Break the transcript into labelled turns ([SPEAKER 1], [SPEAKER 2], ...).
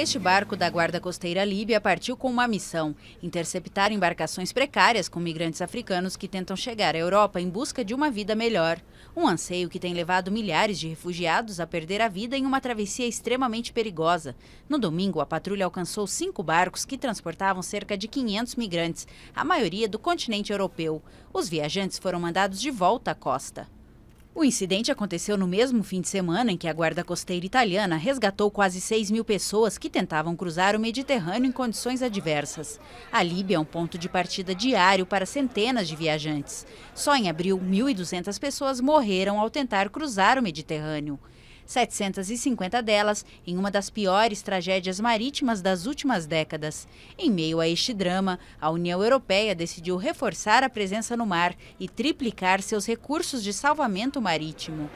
[SPEAKER 1] Este barco da Guarda Costeira Líbia partiu com uma missão: interceptar embarcações precárias com migrantes africanos que tentam chegar à Europa em busca de uma vida melhor. Um anseio que tem levado milhares de refugiados a perder a vida em uma travessia extremamente perigosa. No domingo, a patrulha alcançou cinco barcos que transportavam cerca de 500 migrantes, a maioria do continente europeu. Os viajantes foram mandados de volta à costa. O incidente aconteceu no mesmo fim de semana em que a Guarda Costeira Italiana resgatou quase 6 mil pessoas que tentavam cruzar o Mediterrâneo em condições adversas. A Líbia é um ponto de partida diário para centenas de viajantes. Só em abril, 1.200 pessoas morreram ao tentar cruzar o Mediterrâneo. 750 delas em uma das piores tragédias marítimas das últimas décadas. Em meio a este drama, a União Europeia decidiu reforçar a presença no mar e triplicar seus recursos de salvamento marítimo.